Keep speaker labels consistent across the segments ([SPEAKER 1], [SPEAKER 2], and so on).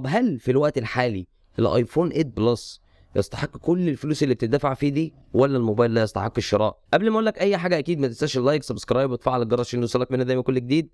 [SPEAKER 1] طب هل في الوقت الحالي الايفون 8 بلس يستحق كل الفلوس اللي بتدفع فيه دي ولا الموبايل لا يستحق الشراء قبل ما اقول لك اي حاجه اكيد ما تنساش اللايك سبسكرايب وتفعل الجرس عشان يوصلك منها دايما كل جديد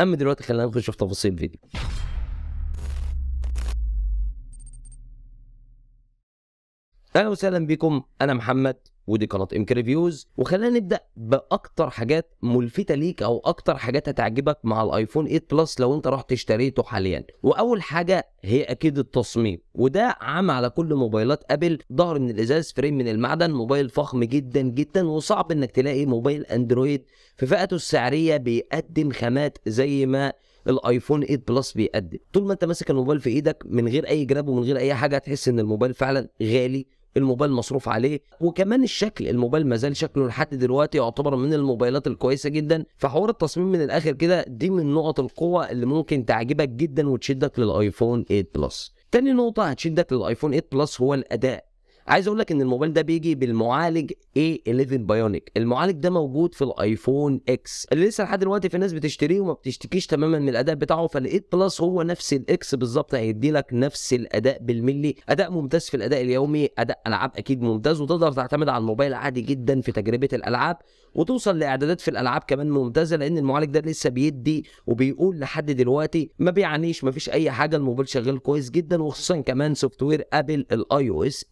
[SPEAKER 1] اما دلوقتي خلينا نخش في تفاصيل الفيديو اهلا وسهلا بكم انا محمد ودي قناه امك ريفيوز وخلينا نبدا باكتر حاجات ملفته ليك او اكتر حاجات هتعجبك مع الايفون 8 بلس لو انت رحت اشتريته حاليا واول حاجه هي اكيد التصميم وده عام على كل موبايلات ابل ظهر من الازاز فريم من المعدن موبايل فخم جدا جدا وصعب انك تلاقي موبايل اندرويد في فئته السعريه بيقدم خامات زي ما الايفون 8 بلس بيقدم طول ما انت ماسك الموبايل في ايدك من غير اي جراب ومن غير اي حاجه هتحس ان الموبايل فعلا غالي الموبايل مصروف عليه وكمان الشكل الموبايل ما زال شكله لحد دلوقتي يعتبر من الموبايلات الكويسه جدا فحوار التصميم من الاخر كده دي من نقط القوه اللي ممكن تعجبك جدا وتشدك للايفون 8 بلس تاني نقطة هتشدك للايفون 8 بلس هو الأداء عايز اقول لك ان الموبايل ده بيجي بالمعالج A11 بايونيك المعالج ده موجود في الايفون اكس اللي لسه لحد دلوقتي في ناس بتشتريه وما بتشتكيش تماما من الاداء بتاعه فال8 بلس هو نفس الاكس بالظبط هيدي لك نفس الاداء بالملي اداء ممتاز في الاداء اليومي اداء العاب اكيد ممتاز وتقدر تعتمد على الموبايل عادي جدا في تجربه الالعاب وتوصل لاعدادات في الالعاب كمان ممتازه لان المعالج ده لسه بيدي وبيقول لحد دلوقتي ما بيعانيش ما فيش اي حاجه الموبايل شغال كويس جدا وخصوصا كمان سوفت وير ابل الاي او اس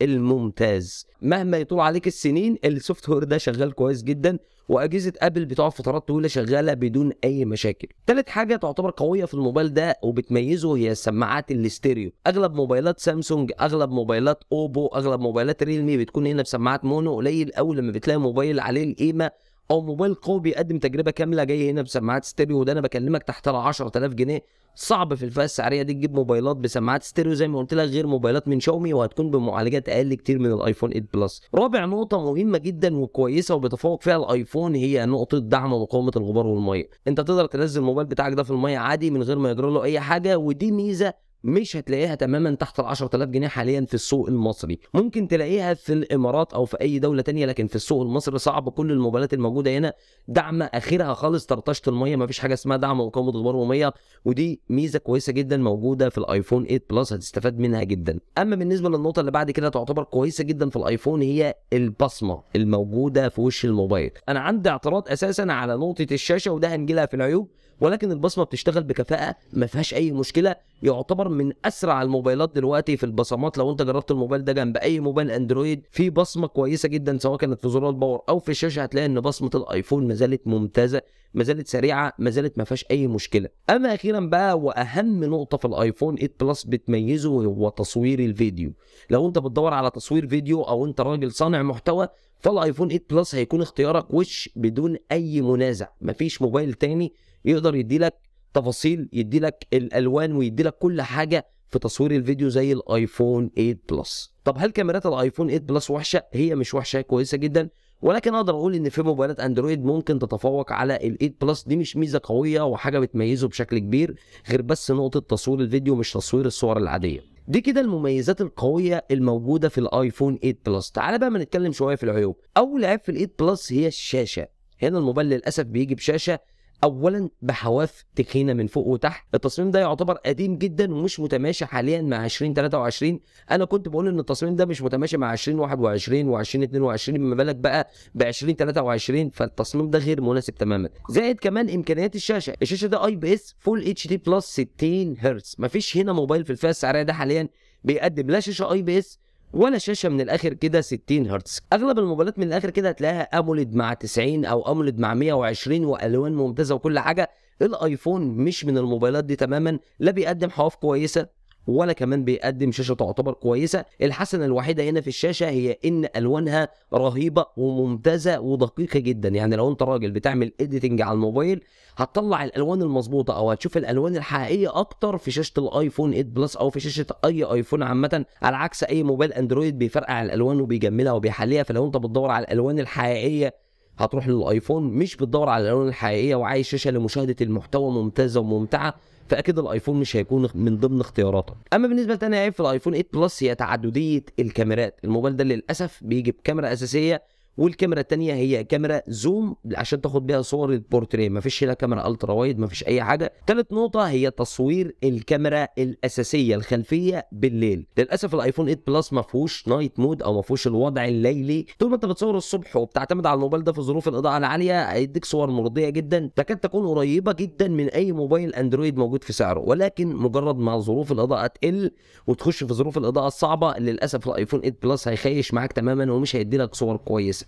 [SPEAKER 1] ممتاز مهما يطول عليك السنين السوفت وير ده شغال كويس جدا واجهزه ابل بتقعد فترات طويله شغاله بدون اي مشاكل ثالث حاجه تعتبر قويه في الموبايل ده وبتميزه هي السماعات الاستيريو اغلب موبايلات سامسونج اغلب موبايلات اوبو اغلب موبايلات ريلمي بتكون هنا بسماعات مونو قليل قوي لما بتلاقي موبايل عليه القيمه او موبايل قوي بيقدم تجربه كامله جاي هنا بسماعات ستيريو وده انا بكلمك تحت ال 10000 جنيه صعب في الفئه السعريه دي تجيب موبايلات بسماعات ستيريو زي ما قلت لك غير موبايلات من شاومي وهتكون بمعالجات اقل كتير من الايفون 8 بلس رابع نقطه مهمه جدا وكويسه وبيتفوق فيها الايفون هي نقطه دعم مقاومه الغبار والميه انت تقدر تنزل الموبايل بتاعك ده في الميه عادي من غير ما يجرى له اي حاجه ودي ميزه مش هتلاقيها تماما تحت ال 10000 جنيه حاليا في السوق المصري ممكن تلاقيها في الامارات او في اي دوله تانية لكن في السوق المصري صعب كل الموبايلات الموجوده هنا دعم اخرها خالص طرطشه الميه ما فيش حاجه اسمها دعم مقاومه غبار وميه ودي ميزه كويسه جدا موجوده في الايفون 8 بلس هتستفاد منها جدا اما بالنسبه للنقطه اللي بعد كده تعتبر كويسه جدا في الايفون هي البصمه الموجوده في وش الموبايل انا عندي اعتراض اساسا على نقطه الشاشه وده هنجي في العيوب ولكن البصمه بتشتغل بكفاءه ما فيهاش اي مشكله يعتبر من اسرع الموبايلات دلوقتي في البصمات لو انت جربت الموبايل ده جنب اي موبايل اندرويد في بصمه كويسه جدا سواء كانت في زرار الباور او في الشاشه هتلاقي ان بصمه الايفون ما زالت ممتازه ما زالت سريعه ما زالت ما فيهاش اي مشكله اما اخيرا بقى واهم نقطه في الايفون 8 بلس بتميزه هو تصوير الفيديو لو انت بتدور على تصوير فيديو او انت راجل صانع محتوى فالايفون 8 بلس هيكون اختيارك وش بدون اي منازع مفيش موبايل تاني يقدر يدي لك تفاصيل يدي لك الالوان ويدي لك كل حاجه في تصوير الفيديو زي الايفون 8 بلس طب هل كاميرات الايفون 8 بلس وحشه هي مش وحشه هي كويسه جدا ولكن اقدر اقول ان في موبايلات اندرويد ممكن تتفوق على ال8 بلس دي مش ميزه قويه وحاجه بتميزه بشكل كبير غير بس نقطه تصوير الفيديو مش تصوير الصور العاديه دي كده المميزات القويه الموجوده في الايفون 8 بلس تعال بقى ما نتكلم شويه في العيوب اول عيب في ال8 بلس هي الشاشه هنا الموبايل للاسف بيجي بشاشه اولا بحواف تخينه من فوق وتحت التصميم ده يعتبر قديم جدا ومش متماشي حاليا مع 2023 انا كنت بقول ان التصميم ده مش متماشي مع 2021 و2022 ما بالك بقى ب 2023 فالتصميم ده غير مناسب تماما زائد كمان امكانيات الشاشه الشاشه ده اي بي اس فول اتش دي بلس 60 هرتز مفيش هنا موبايل في الفئه السعريه ده حاليا بيقدم لا شاشه اي بي اس ولا شاشه من الاخر كده 60 هرتز اغلب الموبايلات من الاخر كده هتلاقيها اموليد مع 90 او اموليد مع 120 والوان ممتازه وكل حاجه الايفون مش من الموبايلات دي تماما لا بيقدم حواف كويسه ولا كمان بيقدم شاشه تعتبر كويسه الحسنه الوحيده هنا في الشاشه هي ان الوانها رهيبه وممتازه ودقيقه جدا يعني لو انت راجل بتعمل اديتنج على الموبايل هتطلع الالوان المظبوطه او هتشوف الالوان الحقيقيه اكتر في شاشه الايفون 8 بلس او في شاشه اي ايفون عامه على عكس اي موبايل اندرويد بيفرقع الالوان وبيجملها وبيحليها فلو انت بتدور على الالوان الحقيقيه هتروح للايفون مش بتدور على الالوان الحقيقيه وعايز شاشه لمشاهده المحتوى ممتازه وممتعه فاكيد الايفون مش هيكون من ضمن اختياراتك اما بالنسبه لتاني عيب في الايفون 8 إيه؟ بلس هي تعدديه الكاميرات الموبايل ده للاسف بيجي بكاميرا اساسيه والكاميرا التانية هي كاميرا زوم عشان تاخد بيها صور البورتريه مفيش هنا كاميرا الترا وايد مفيش اي حاجه تالت نقطه هي تصوير الكاميرا الاساسيه الخلفيه بالليل للاسف الايفون 8 بلس ما فيهوش نايت مود او ما فيهوش الوضع الليلي طول ما انت بتصور الصبح وبتعتمد على الموبايل ده في ظروف الاضاءه العاليه هيديك صور مرضيه جدا تكاد تكون قريبه جدا من اي موبايل اندرويد موجود في سعره ولكن مجرد ما ظروف الاضاءه تقل وتخش في ظروف الاضاءه الصعبه للاسف الايفون 8 بلس هيخيش معاك تماما ومش هيدي لك صور كويسه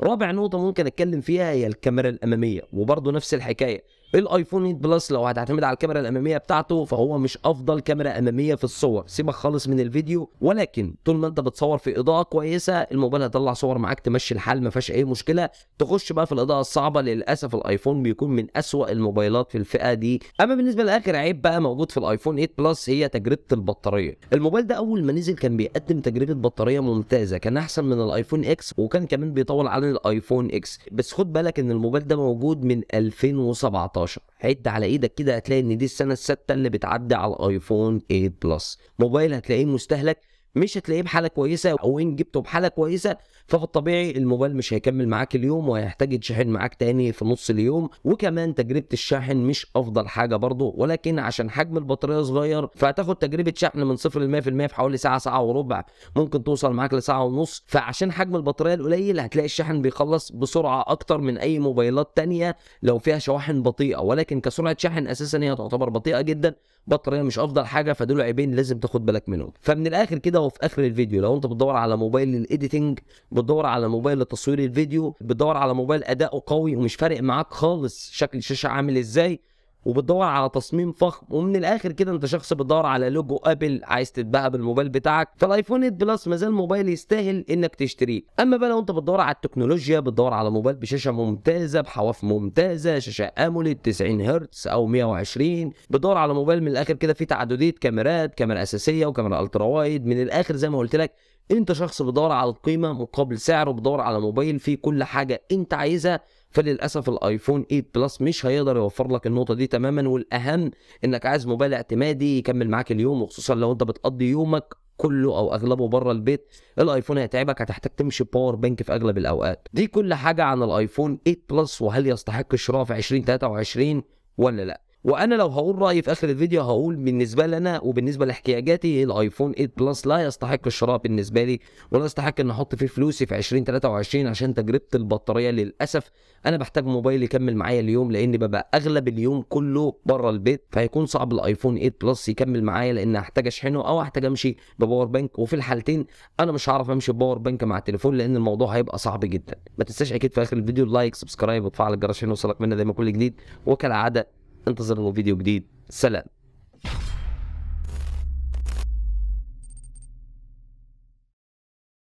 [SPEAKER 1] رابع نقطة ممكن اتكلم فيها هي الكاميرا الامامية وبرضه نفس الحكاية الايفون 8 بلس لو هتعتمد على الكاميرا الاماميه بتاعته فهو مش افضل كاميرا اماميه في الصور سيبك خالص من الفيديو ولكن طول ما انت بتصور في اضاءه كويسه الموبايل هيطلع صور معاك تمشي الحال ما فيهاش اي مشكله تخش بقى في الاضاءه الصعبه للاسف الايفون بيكون من اسوا الموبايلات في الفئه دي اما بالنسبه لاخر عيب بقى موجود في الايفون 8 بلس هي تجربه البطاريه الموبايل ده اول ما نزل كان بيقدم تجربه بطاريه ممتازه كان احسن من الايفون اكس وكان كمان بيطول على الايفون اكس بس خد بالك ان الموبايل ده موجود من 2017 عد على ايدك كده هتلاقي ان دي السنه السادسه اللي بتعدي على الايفون 8 بلس موبايل هتلاقيه مستهلك مش هتلاقيه بحاله كويسه او ان جبته بحاله كويسه الطبيعي الموبايل مش هيكمل معاك اليوم وهيحتاج يتشحن معاك تاني في نص اليوم وكمان تجربه الشحن مش افضل حاجه برضه ولكن عشان حجم البطاريه صغير فهتاخد تجربه شحن من صفر ل 100% في حوالي ساعه ساعه وربع ممكن توصل معاك لساعه ونص فعشان حجم البطاريه القليل هتلاقي الشحن بيخلص بسرعه اكتر من اي موبايلات تانية لو فيها شواحن بطيئه ولكن كسرعه شحن اساسا هي تعتبر بطيئه جدا بطاريه مش افضل حاجه فدول عيبين لازم تاخد بالك منهم فمن الاخر كده هتلاقوا في اخر الفيديو لو انت بتدور على موبايل للايديتنج بتدور على موبايل لتصوير الفيديو بتدور على موبايل اداؤه قوي ومش فارق معاك خالص شكل الشاشه عامل ازاي وبتدور على تصميم فخم ومن الاخر كده انت شخص بتدور على لوجو ابل عايز تتبقى بالموبايل بتاعك فالايفون 8 بلس ما زال موبايل يستاهل انك تشتريه اما بقى لو انت بتدور على التكنولوجيا بتدور على موبايل بشاشه ممتازه بحواف ممتازه شاشه اموليد 90 هرتز او 120 بتدور على موبايل من الاخر كده فيه تعدديه كاميرات كاميرا اساسيه وكاميرا الترا وايد من الاخر زي ما قلت لك انت شخص بتدور على القيمه مقابل سعر وبتدور على موبايل فيه كل حاجه انت عايزها فللاسف الايفون 8 بلس مش هيقدر يوفر لك النقطه دي تماما والاهم انك عايز موبايل اعتمادي يكمل معاك اليوم وخصوصا لو انت بتقضي يومك كله او اغلبه بره البيت الايفون هيتعبك هتحتاج تمشي باور بانك في اغلب الاوقات دي كل حاجه عن الايفون 8 بلس وهل يستحق الشراء في 2023 ولا لا وانا لو هقول رايي في اخر الفيديو هقول بالنسبه لنا وبالنسبه لاحتياجاتي الايفون 8 بلس لا يستحق الشراء بالنسبه لي ولا يستحق ان احط فيه فلوسي في 2023 عشان تجربه البطاريه للاسف انا بحتاج موبايل يكمل معايا اليوم لان ببقى اغلب اليوم كله بره البيت فهيكون صعب الايفون 8 بلس يكمل معايا لان هحتاج اشحنه او هحتاج امشي بباور بانك وفي الحالتين انا مش هعرف امشي بباور بانك مع التليفون لان الموضوع هيبقى صعب جدا ما تنساش اكيد في اخر الفيديو لايك سبسكرايب وتفعل الجرس عشان يوصلك منا دايما كل جديد وكالعاده انه فيديو جديد سلام